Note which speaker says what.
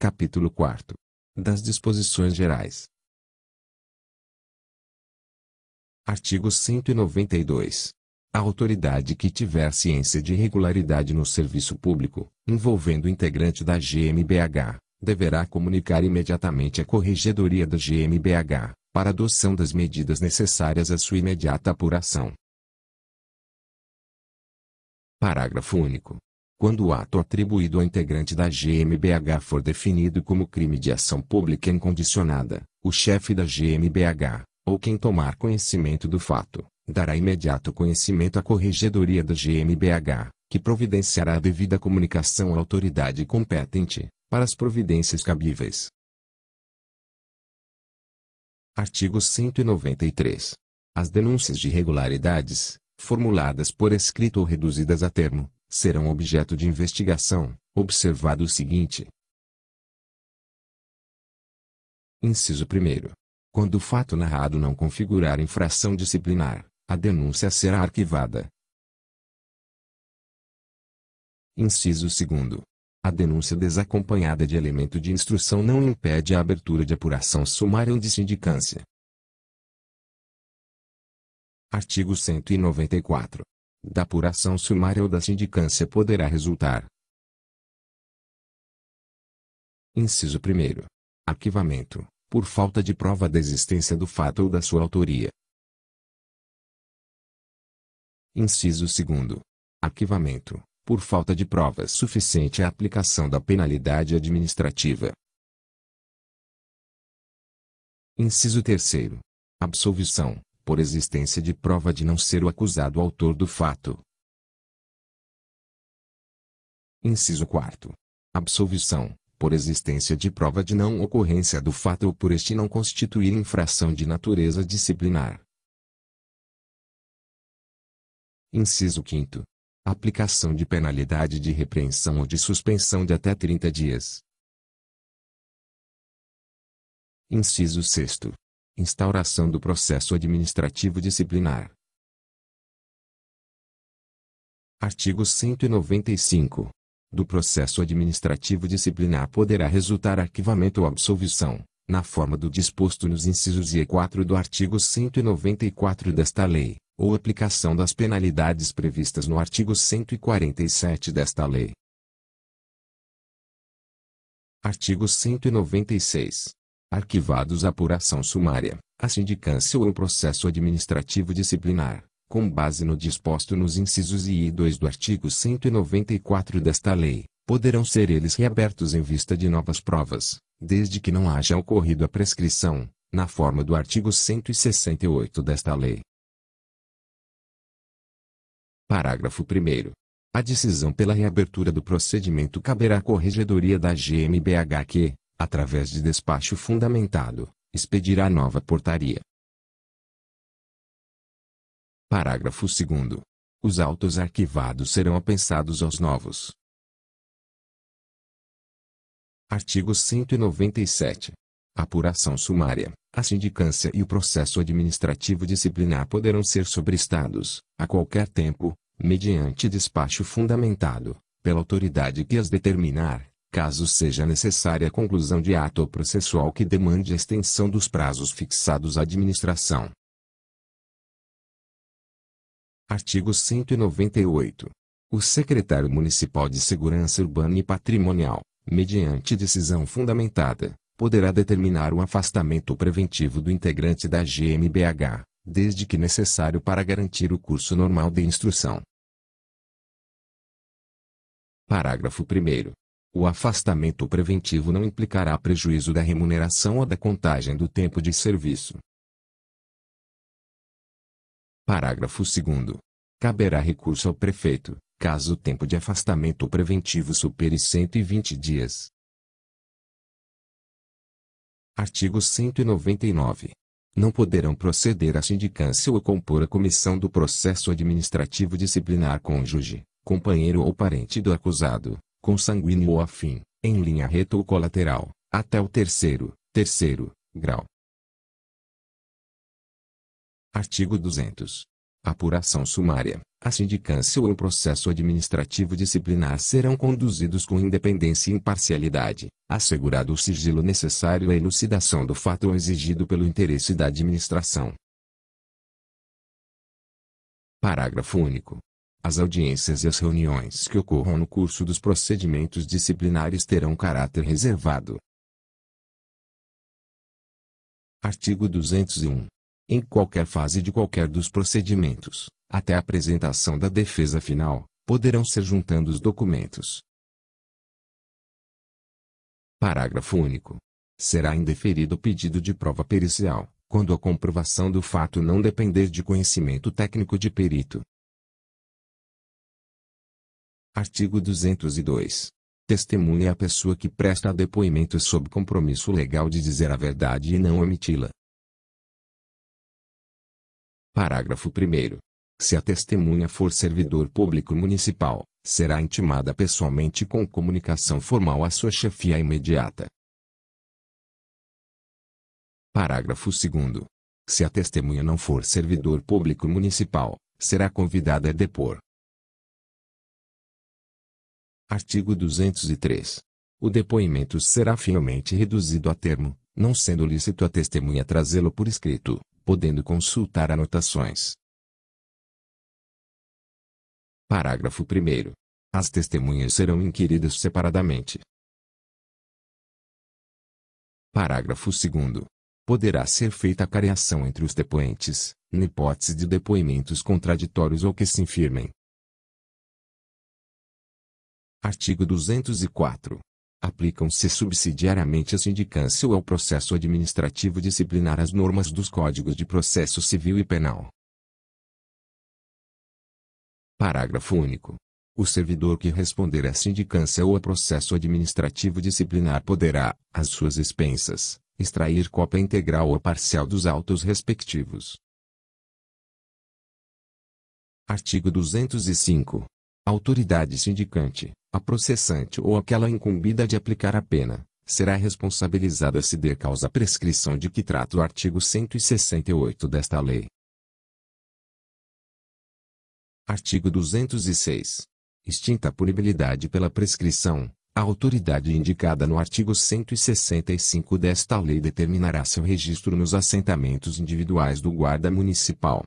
Speaker 1: Capítulo 4 das disposições gerais. Artigo 192. A autoridade que tiver ciência de irregularidade no serviço público, envolvendo integrante da GmbH, deverá comunicar imediatamente à Corregedoria da GmbH, para adoção das medidas necessárias à sua imediata apuração. Parágrafo único quando o ato atribuído ao integrante da GmbH for definido como crime de ação pública incondicionada, o chefe da GmbH, ou quem tomar conhecimento do fato, dará imediato conhecimento à corregedoria da GmbH, que providenciará a devida comunicação à autoridade competente, para as providências cabíveis. Artigo 193. As denúncias de irregularidades, formuladas por escrito ou reduzidas a termo, serão objeto de investigação, observado o seguinte. Inciso 1. Quando o fato narrado não configurar infração disciplinar, a denúncia será arquivada. Inciso 2. A denúncia desacompanhada de elemento de instrução não impede a abertura de apuração sumária ou de sindicância. Artigo 194 da apuração sumária ou da sindicância poderá resultar. Inciso 1. Arquivamento, por falta de prova da existência do fato ou da sua autoria. Inciso 2. Arquivamento, por falta de provas suficiente à aplicação da penalidade administrativa. Inciso 3. Absolvição, por existência de prova de não ser o acusado autor do fato. Inciso 4. Absolvição, por existência de prova de não ocorrência do fato ou por este não constituir infração de natureza disciplinar. Inciso 5. Aplicação de penalidade de repreensão ou de suspensão de até 30 dias. Inciso 6. Instauração do processo administrativo disciplinar. Artigo 195. Do processo administrativo disciplinar poderá resultar arquivamento ou absolvição, na forma do disposto nos incisos e 4 do artigo 194 desta lei, ou aplicação das penalidades previstas no artigo 147 desta lei. Artigo 196 arquivados a apuração sumária, a sindicância ou o processo administrativo disciplinar, com base no disposto nos incisos I e II do artigo 194 desta lei, poderão ser eles reabertos em vista de novas provas, desde que não haja ocorrido a prescrição, na forma do artigo 168 desta lei. Parágrafo 1 A decisão pela reabertura do procedimento caberá à Corregedoria da GmbH que, através de despacho fundamentado, expedirá nova portaria. Parágrafo 2. Os autos arquivados serão apensados aos novos. Artigo 197. Apuração sumária, a sindicância e o processo administrativo disciplinar poderão ser sobrestados, a qualquer tempo, mediante despacho fundamentado, pela autoridade que as determinar, caso seja necessária a conclusão de ato processual que demande a extensão dos prazos fixados à administração. Artigo 198. O secretário municipal de Segurança Urbana e Patrimonial, mediante decisão fundamentada, poderá determinar o afastamento preventivo do integrante da GMBH, desde que necessário para garantir o curso normal de instrução. Parágrafo 1. O afastamento preventivo não implicará prejuízo da remuneração ou da contagem do tempo de serviço. Parágrafo 2. Caberá recurso ao prefeito, caso o tempo de afastamento preventivo supere 120 dias. Artigo 199. Não poderão proceder à sindicância ou compor a comissão do processo administrativo disciplinar cônjuge, companheiro ou parente do acusado, consanguíneo ou afim, em linha reta ou colateral, até o terceiro, terceiro, grau. Artigo 200. Apuração sumária, a sindicância ou o processo administrativo disciplinar serão conduzidos com independência e imparcialidade, assegurado o sigilo necessário à elucidação do fato exigido pelo interesse da administração. Parágrafo único. As audiências e as reuniões que ocorram no curso dos procedimentos disciplinares terão caráter reservado. Artigo 201. Em qualquer fase de qualquer dos procedimentos, até a apresentação da defesa final, poderão ser juntando os documentos. Parágrafo único. Será indeferido o pedido de prova pericial, quando a comprovação do fato não depender de conhecimento técnico de perito, Artigo 202. Testemunha é a pessoa que presta depoimento sob compromisso legal de dizer a verdade e não omiti-la. Parágrafo 1. Se a testemunha for servidor público municipal, será intimada pessoalmente com comunicação formal à sua chefia imediata. Parágrafo 2. Se a testemunha não for servidor público municipal, será convidada a depor, Artigo 203. O depoimento será fielmente reduzido a termo, não sendo lícito a testemunha trazê-lo por escrito, podendo consultar anotações. Parágrafo 1. As testemunhas serão inquiridas separadamente. Parágrafo 2. Poderá ser feita a careação entre os depoentes, na hipótese de depoimentos contraditórios ou que se infirmem, Artigo 204. Aplicam-se subsidiariamente à sindicância ou ao processo administrativo disciplinar as normas dos Códigos de Processo Civil e Penal. Parágrafo único. O servidor que responder à sindicância ou a processo administrativo disciplinar poderá, às suas expensas, extrair cópia integral ou parcial dos autos respectivos. Artigo 205. Autoridade sindicante a processante ou aquela incumbida de aplicar a pena, será responsabilizada se der causa à prescrição de que trata o artigo 168 desta lei. Artigo 206. Extinta a punibilidade pela prescrição, a autoridade indicada no artigo 165 desta lei determinará seu registro nos assentamentos individuais do guarda municipal.